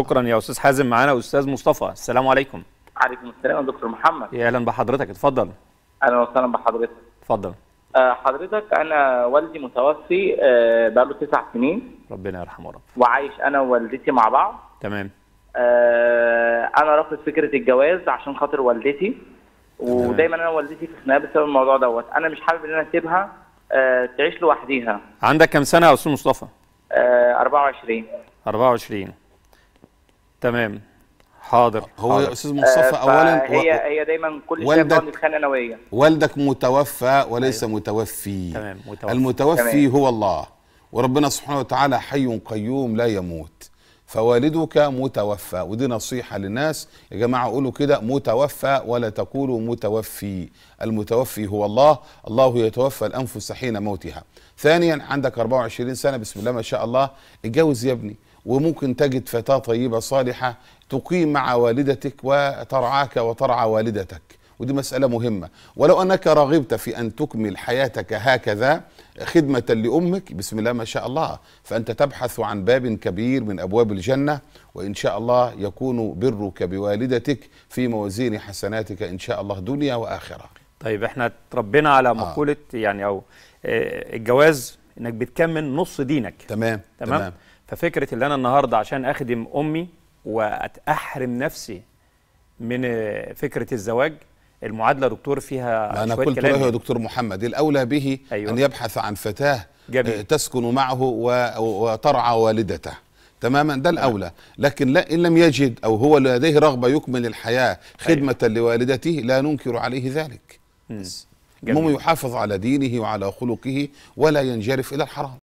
شكرا يا استاذ حازم معانا استاذ مصطفى السلام عليكم عليكم السلام يا دكتور محمد يا اهلا بحضرتك اتفضل اهلا وسهلا بحضرتك اتفضل آه، حضرتك انا والدي متوفي آه، بقاله تسع سنين ربنا يرحمه رب وعايش انا ووالدتي مع بعض تمام آه، انا رافض فكره الجواز عشان خاطر والدتي ودايما انا ووالدتي في خناقه بسبب الموضوع دوت انا مش حابب ان انا اسيبها تعيش لوحديها عندك كام سنه يا استاذ مصطفى 24 24 تمام حاضر هو يا استاذ مصطفى آه، اولا هي و... هي دايما كل شويه بنقعد نتخانق انا وهي والدك متوفى وليس أيوه. متوفي تمام متوفي المتوفي تمام. هو الله وربنا سبحانه وتعالى حي قيوم لا يموت فوالدك متوفى ودي نصيحة للناس يا جماعة قولوا كده متوفى ولا تقولوا متوفي المتوفي هو الله الله يتوفى الأنفس حين موتها ثانيا عندك 24 سنة بسم الله ما شاء الله اتجوز يا ابني وممكن تجد فتاة طيبة صالحة تقيم مع والدتك وترعاك وترعى والدتك ودي مسألة مهمة ولو أنك رغبت في أن تكمل حياتك هكذا خدمة لأمك بسم الله ما شاء الله فأنت تبحث عن باب كبير من أبواب الجنة وإن شاء الله يكون برك بوالدتك في موازين حسناتك إن شاء الله دنيا وآخرة طيب احنا تربينا على آه. مقولة آه. يعني أو آه، الجواز انك بتكمل نص دينك تمام تمام, تمام. ففكره اللي انا النهارده عشان اخدم امي واحرم نفسي من فكره الزواج المعادله دكتور فيها انا قلت له يا دكتور محمد الاولى به أيوة. ان يبحث عن فتاه جميل. آه، تسكن معه وترعى والدته تماما ده الاولى لكن لا ان لم يجد او هو لديه رغبه يكمل الحياه أيوة. خدمه أيوة. لوالدته لا ننكر عليه ذلك المهم يحافظ على دينه وعلى خلقه ولا ينجرف الى الحرام